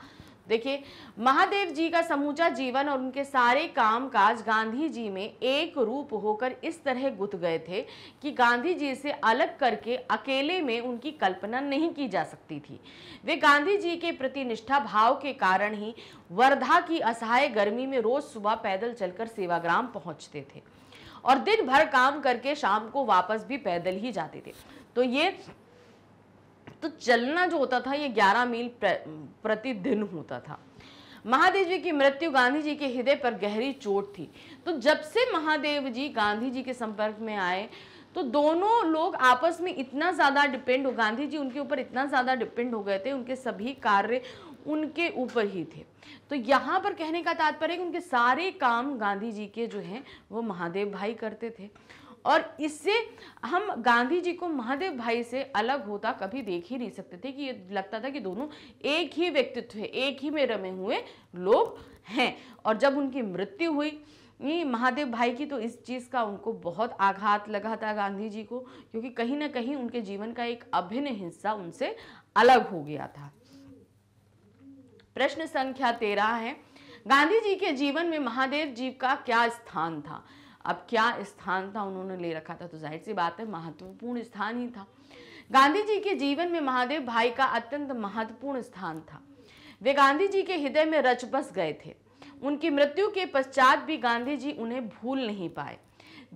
देखिए महादेव जी का समूचा जीवन और उनके सारे काम काज गांधी जी में एक रूप होकर इस तरह गुत गए थे कि गांधी जी से अलग करके अकेले में उनकी कल्पना नहीं की जा सकती थी वे गांधी जी के प्रति निष्ठा भाव के कारण ही वर्धा की असहाय गर्मी में रोज सुबह पैदल चलकर सेवाग्राम पहुंचते थे और दिन भर काम करके शाम को वापस भी पैदल ही जाते थे तो ये तो चलना जो होता था ये 11 मील प्रतिदिन होता था महादेव जी की मृत्यु गांधी जी के हृदय पर गहरी चोट थी तो जब से महादेव जी गांधी जी के संपर्क में आए तो दोनों लोग आपस में इतना ज़्यादा डिपेंड हो गांधी जी उनके ऊपर इतना ज़्यादा डिपेंड हो गए थे उनके सभी कार्य उनके ऊपर ही थे तो यहाँ पर कहने का तात्पर्य कि उनके सारे काम गांधी जी के जो हैं वो महादेव भाई करते थे और इससे हम गांधी जी को महादेव भाई से अलग होता कभी देख ही नहीं सकते थे कि ये लगता था कि दोनों एक ही व्यक्तित्व है एक ही में रमे हुए लोग हैं और जब उनकी मृत्यु हुई महादेव भाई की तो इस चीज़ का उनको बहुत आघात लगा था गांधी जी को क्योंकि कहीं ना कहीं उनके जीवन का एक अभिन्न हिस्सा उनसे अलग हो गया था प्रश्न संख्या तेरह है गांधी जी के जीवन में महादेव जी का क्या स्थान था अब क्या स्थान था उन्होंने ले रखा था तो जाहिर सी बात है महत्वपूर्ण स्थान ही था गांधी जी के जीवन में महादेव भाई का अत्यंत महत्वपूर्ण स्थान था वे गांधी जी के हृदय में रच बस गए थे उनकी मृत्यु के पश्चात भी गांधी जी उन्हें भूल नहीं पाए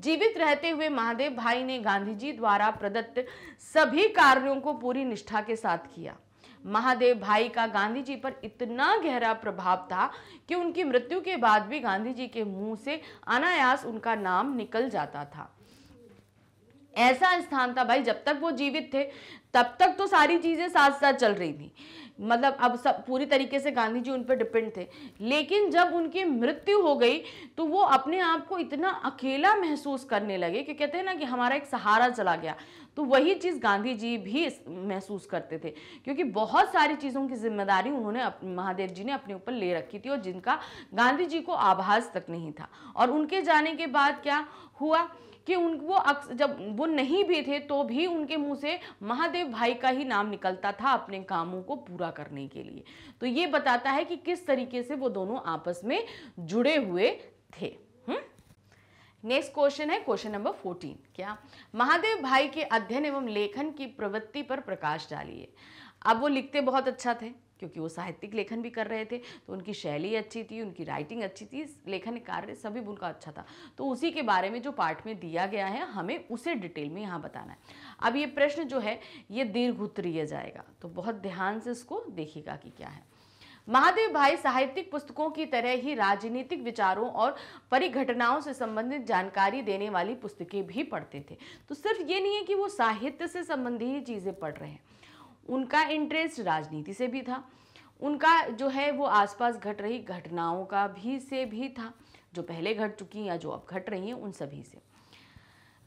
जीवित रहते हुए महादेव भाई ने गांधी जी द्वारा प्रदत्त सभी कार्यों को पूरी निष्ठा के साथ किया महादेव भाई का गांधी जी पर इतना गहरा प्रभाव था कि उनकी मृत्यु के बाद भी गांधी जी के मुंह से अनायास उनका नाम निकल जाता था ऐसा स्थान था भाई जब तक वो जीवित थे तब तक तो सारी चीज़ें साथ साथ चल रही थी मतलब अब सब पूरी तरीके से गांधी जी उन पर डिपेंड थे लेकिन जब उनकी मृत्यु हो गई तो वो अपने आप को इतना अकेला महसूस करने लगे कि कहते हैं ना कि हमारा एक सहारा चला गया तो वही चीज़ गांधी जी भी महसूस करते थे क्योंकि बहुत सारी चीज़ों की जिम्मेदारी उन्होंने महादेव जी ने अपने ऊपर ले रखी थी और जिनका गांधी जी को आभास तक नहीं था और उनके जाने के बाद क्या हुआ कि उन वो जब वो नहीं भी थे तो भी उनके मुंह से महादेव भाई का ही नाम निकलता था अपने कामों को पूरा करने के लिए तो ये बताता है कि किस तरीके से वो दोनों आपस में जुड़े हुए थे नेक्स्ट हम्म? क्वेश्चन है क्वेश्चन नंबर फोर्टीन क्या महादेव भाई के अध्ययन एवं लेखन की प्रवृत्ति पर प्रकाश डालिए अब वो लिखते बहुत अच्छा थे क्योंकि वो साहित्यिक लेखन भी कर रहे थे तो उनकी शैली अच्छी थी उनकी राइटिंग अच्छी थी लेखन कार्य सभी उनका अच्छा था तो उसी के बारे में जो पाठ में दिया गया है हमें उसे डिटेल में यहाँ बताना है अब ये प्रश्न जो है ये दीर्घ उत्तरीय जाएगा तो बहुत ध्यान से इसको देखिएगा कि क्या है महादेव भाई साहित्यिक पुस्तकों की तरह ही राजनीतिक विचारों और परिघटनाओं से संबंधित जानकारी देने वाली पुस्तकें भी पढ़ते थे तो सिर्फ ये नहीं है कि वो साहित्य से संबंधी ही चीज़ें पढ़ रहे हैं उनका इंटरेस्ट राजनीति से भी था उनका जो है वो आसपास घट रही घटनाओं का भी से भी था जो पहले घट चुकी या जो अब घट रही हैं उन सभी से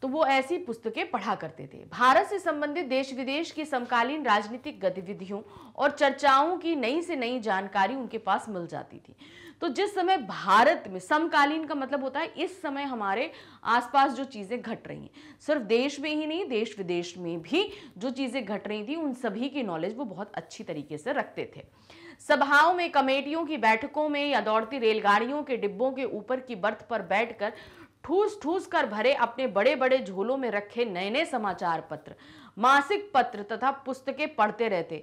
तो वो ऐसी पुस्तकें पढ़ा करते थे भारत से संबंधित देश विदेश की समकालीन राजनीतिक गतिविधियों और चर्चाओं की नई से नई जानकारी उनके पास मिल जाती थी तो जिस समय भारत में समकालीन का मतलब होता है इस समय हमारे आसपास जो चीज़ें घट रही हैं सिर्फ देश में ही नहीं देश विदेश में भी जो चीज़ें घट रही थी उन सभी की नॉलेज वो बहुत अच्छी तरीके से रखते थे सभाओं में कमेटियों की बैठकों में या दौड़ती रेलगाड़ियों के डिब्बों के ऊपर की बर्थ पर बैठकर ठूस ठूस कर भरे अपने बड़े बड़े झोलों में रखे नए नए समाचार पत्र मासिक पत्र तथा पुस्तकें पढ़ते रहते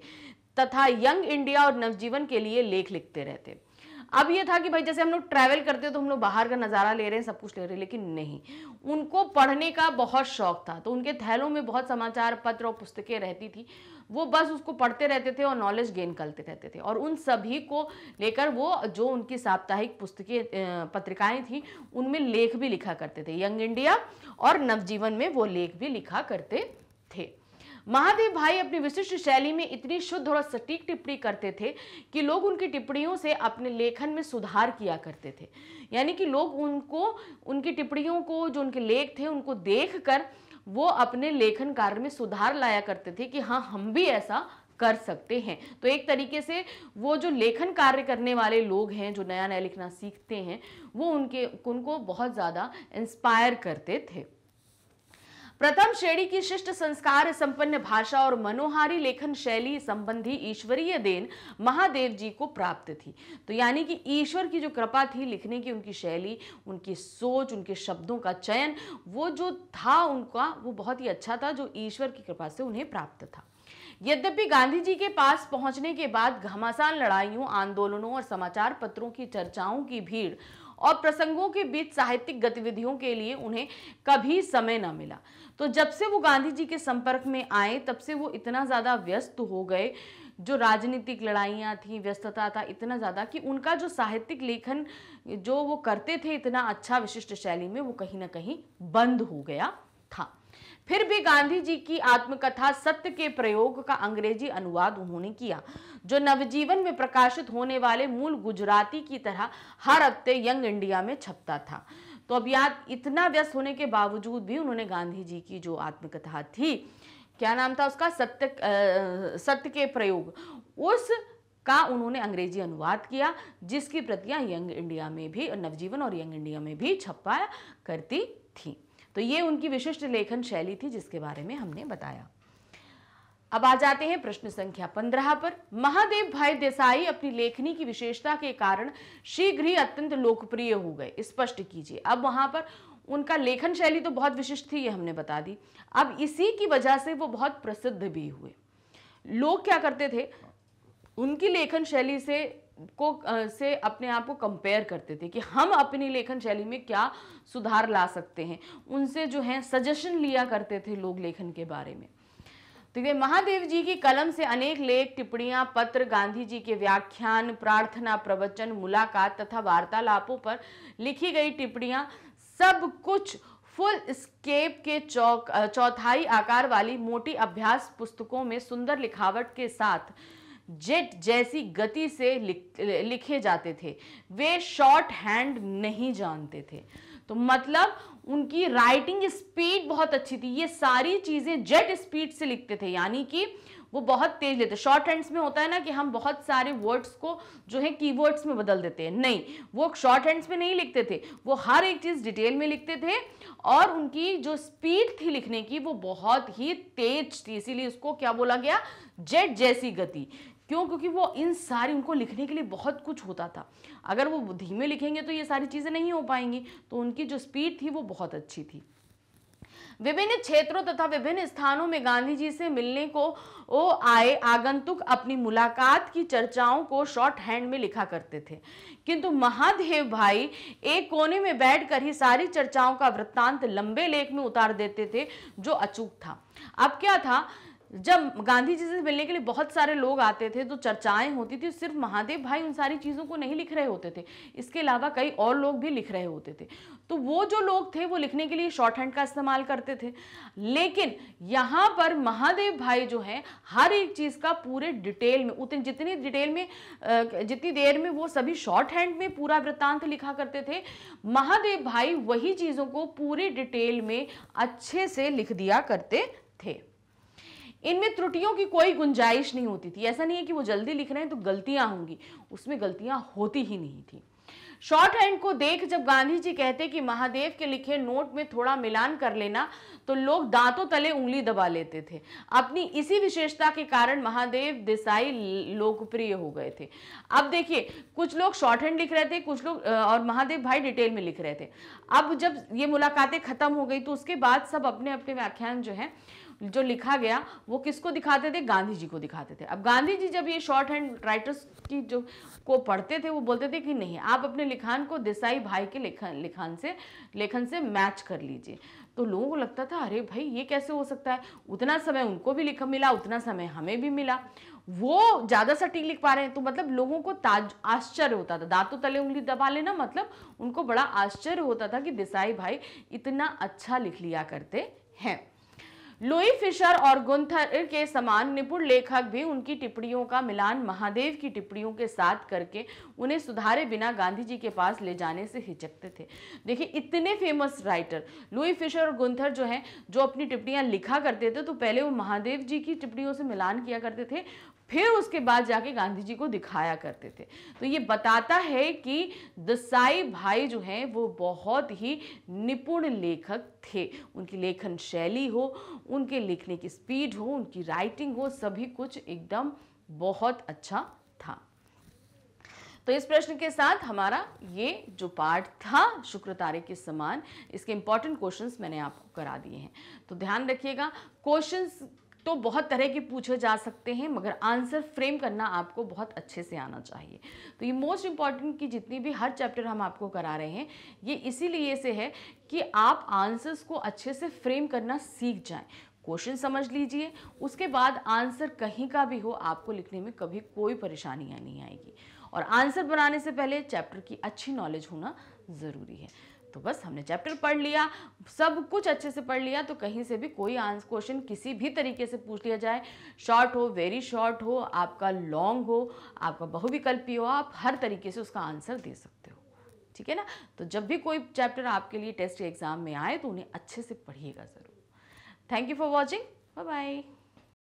तथा यंग इंडिया और नवजीवन के लिए लेख लिखते रहते अब ये था कि भाई जैसे हम लोग ट्रैवल करते तो हम लोग बाहर का नज़ारा ले रहे हैं सब कुछ ले रहे हैं लेकिन नहीं उनको पढ़ने का बहुत शौक था तो उनके थैलों में बहुत समाचार पत्र और पुस्तकें रहती थी वो बस उसको पढ़ते रहते थे और नॉलेज गेन करते रहते थे और उन सभी को लेकर वो जो उनकी साप्ताहिक पुस्तकें पत्रिकाएं थी उनमें लेख भी लिखा करते थे यंग इंडिया और नवजीवन में वो लेख भी लिखा करते महादेव भाई अपनी विशिष्ट शैली में इतनी शुद्ध और सटीक टिप्पणी करते थे कि लोग उनकी टिप्पणियों से अपने लेखन में सुधार किया करते थे यानी कि लोग उनको उनकी टिप्पणियों को जो उनके लेख थे उनको देख कर वो अपने लेखन कार्य में सुधार लाया करते थे कि हाँ हम भी ऐसा कर सकते हैं तो एक तरीके से वो जो लेखन कार्य करने वाले लोग हैं जो नया नया लिखना सीखते हैं वो उनके उनको बहुत ज़्यादा इंस्पायर करते थे प्रथम श्रेणी की शिष्ट संस्कार संपन्न भाषा और मनोहारी लेखन शैली संबंधी ईश्वरीय देन महादेव जी को प्राप्त थी तो यानी कि ईश्वर की जो कृपा थी लिखने की उनकी शैली उनकी सोच उनके शब्दों का चयन वो जो था उनका वो बहुत ही अच्छा था जो ईश्वर की कृपा से उन्हें प्राप्त था यद्यपि गांधी जी के पास पहुंचने के बाद घमासान लड़ाइयों आंदोलनों और समाचार पत्रों की चर्चाओं की भीड़ और प्रसंगों के बीच साहित्यिक गतिविधियों के लिए उन्हें कभी समय न मिला तो जब से वो गांधी जी के संपर्क में आए तब से वो इतना ज़्यादा व्यस्त हो गए जो राजनीतिक लड़ाइयाँ थी व्यस्तता था इतना ज़्यादा कि उनका जो साहित्यिक लेखन जो वो करते थे इतना अच्छा विशिष्ट शैली में वो कहीं ना कहीं बंद हो गया था फिर भी गांधी जी की आत्मकथा सत्य के प्रयोग का अंग्रेजी अनुवाद उन्होंने किया जो नवजीवन में प्रकाशित होने वाले मूल गुजराती की तरह हर हफ्ते यंग इंडिया में छपता था तो अब याद इतना व्यस्त होने के बावजूद भी उन्होंने गांधी जी की जो आत्मकथा थी क्या नाम था उसका सत्य सत्य के प्रयोग उस का उन्होंने अंग्रेजी अनुवाद किया जिसकी प्रतियां यंग इंडिया में भी नवजीवन और यंग इंडिया में भी छपा करती थी तो ये उनकी विशिष्ट लेखन शैली थी जिसके बारे में हमने बताया अब आ जाते हैं प्रश्न संख्या पंद्रह पर महादेव भाई देसाई अपनी लेखनी की विशेषता के कारण शीघ्र ही अत्यंत लोकप्रिय हो गए स्पष्ट कीजिए अब वहां पर उनका लेखन शैली तो बहुत विशिष्ट थी ये हमने बता दी अब इसी की वजह से वो बहुत प्रसिद्ध भी हुए लोग क्या करते थे उनकी लेखन शैली से को से अपने आप को कंपेयर करते थे कि हम अपनी लेखन शैली में क्या सुधार ला सकते हैं उनसे जो है सजेशन लिया करते थे लोग लेखन के बारे में तो ये महादेव जी की कलम से अनेक लेख टिप्पणियां पत्र गांधी जी के व्याख्यान प्रार्थना प्रवचन मुलाकात तथा वार्तालापों पर लिखी गई टिप्पणियां सब कुछ फुल स्केप के चौक चौथाई आकार वाली मोटी अभ्यास पुस्तकों में सुंदर लिखावट के साथ जेट जैसी गति से लिख, लिखे जाते थे वे शॉर्ट हैंड नहीं जानते थे तो मतलब उनकी राइटिंग स्पीड बहुत अच्छी थी ये सारी चीज़ें जेट स्पीड से लिखते थे यानी कि वो बहुत तेज लेते शॉर्ट हैंड्स में होता है ना कि हम बहुत सारे वर्ड्स को जो है कीवर्ड्स में बदल देते हैं नहीं वो शॉर्ट हैंड्स में नहीं लिखते थे वो हर एक चीज़ डिटेल में लिखते थे और उनकी जो स्पीड थी लिखने की वो बहुत ही तेज थी इसीलिए उसको क्या बोला गया जेट जैसी गति क्यों क्योंकि वो इन सारी उनको लिखने के लिए बहुत कुछ होता था अगर वो धीमे लिखेंगे तो ये सारी चीज़ें नहीं हो पाएंगी तो उनकी जो स्पीड थी वो बहुत अच्छी थी विभिन्न क्षेत्रों तथा विभिन्न स्थानों में गांधी जी से मिलने को ओ आए आगंतुक अपनी मुलाकात की चर्चाओं को शॉर्ट हैंड में लिखा करते थे किंतु महादेव भाई एक कोने में बैठकर ही सारी चर्चाओं का वृत्तांत लंबे लेख में उतार देते थे जो अचूक था अब क्या था जब गांधी जी से मिलने के लिए बहुत सारे लोग आते थे तो चर्चाएं होती थी सिर्फ महादेव भाई उन सारी चीज़ों को नहीं लिख रहे होते थे इसके अलावा कई और लोग भी लिख रहे होते थे तो वो जो लोग थे वो लिखने के लिए शॉर्ट हैंड का इस्तेमाल करते थे लेकिन यहाँ पर महादेव भाई जो हैं हर एक चीज़ का पूरे डिटेल में उतनी जितनी डिटेल में जितनी देर में वो सभी शॉर्ट हैंड में पूरा वृत्तांत लिखा करते थे महादेव भाई वही चीज़ों को पूरी डिटेल में अच्छे से लिख दिया करते थे इनमें त्रुटियों की कोई गुंजाइश नहीं होती थी ऐसा नहीं है कि वो जल्दी लिख रहे हैं तो गलतियां होंगी उसमें गलतियां होती ही नहीं थी शॉर्ट हैंड को देख जब गांधी जी कहते कि महादेव के लिखे नोट में थोड़ा मिलान कर लेना तो लोग दांतों तले उंगली दबा लेते थे अपनी इसी विशेषता के कारण महादेव देसाई लोकप्रिय हो गए थे अब देखिए कुछ लोग शॉर्ट हैंड लिख रहे थे कुछ लोग और महादेव भाई डिटेल में लिख रहे थे अब जब ये मुलाकातें खत्म हो गई तो उसके बाद सब अपने अपने व्याख्यान जो है जो लिखा गया वो किसको दिखाते थे गांधी जी को दिखाते थे अब गांधी जी जब ये शॉर्ट हैंड राइटर्स की जो को पढ़ते थे वो बोलते थे कि नहीं आप अपने लिखान को देसाई भाई के लेखन लिखान से लेखन से मैच कर लीजिए तो लोगों को लगता था अरे भाई ये कैसे हो सकता है उतना समय उनको भी लिखा मिला उतना समय हमें भी मिला वो ज़्यादा सटीक लिख पा रहे हैं तो मतलब लोगों को ताज आश्चर्य होता था दांतों तले उंगली दबा लेना मतलब उनको बड़ा आश्चर्य होता था कि देसाई भाई इतना अच्छा लिख लिया करते हैं लुई फिशर और गुंथर के समान निपुण लेखक भी उनकी टिप्पणियों का मिलान महादेव की टिप्पणियों के साथ करके उन्हें सुधारे बिना गांधी जी के पास ले जाने से हिचकते थे देखिए इतने फेमस राइटर लुई फिशर और गुंथर जो हैं जो अपनी टिप्पणियाँ लिखा करते थे तो पहले वो महादेव जी की टिप्पणियों से मिलान किया करते थे फिर उसके बाद जाके गांधी जी को दिखाया करते थे तो ये बताता है कि दसाई भाई जो हैं वो बहुत ही निपुण लेखक थे उनकी लेखन शैली हो उनके लिखने की स्पीड हो उनकी राइटिंग हो सभी कुछ एकदम बहुत अच्छा था तो इस प्रश्न के साथ हमारा ये जो पार्ट था शुक्र तारे के समान इसके इंपॉर्टेंट क्वेश्चंस मैंने आपको करा दिए हैं तो ध्यान रखिएगा क्वेश्चंस तो बहुत तरह के पूछे जा सकते हैं मगर आंसर फ्रेम करना आपको बहुत अच्छे से आना चाहिए तो ये मोस्ट इम्पॉर्टेंट की जितनी भी हर चैप्टर हम आपको करा रहे हैं ये इसीलिए से है कि आप आंसर्स को अच्छे से फ्रेम करना सीख जाएं क्वेश्चन समझ लीजिए उसके बाद आंसर कहीं का भी हो आपको लिखने में कभी कोई परेशानी नहीं आएगी और आंसर बनाने से पहले चैप्टर की अच्छी नॉलेज होना ज़रूरी है तो बस हमने चैप्टर पढ़ लिया सब कुछ अच्छे से पढ़ लिया तो कहीं से भी कोई आंसर क्वेश्चन किसी भी तरीके से पूछ लिया जाए शॉर्ट हो वेरी शॉर्ट हो आपका लॉन्ग हो आपका बहुविकल्पी हो आप हर तरीके से उसका आंसर दे सकते हो ठीक है ना तो जब भी कोई चैप्टर आपके लिए टेस्ट एग्ज़ाम में आए तो उन्हें अच्छे से पढ़िएगा ज़रूर thank you for watching bye bye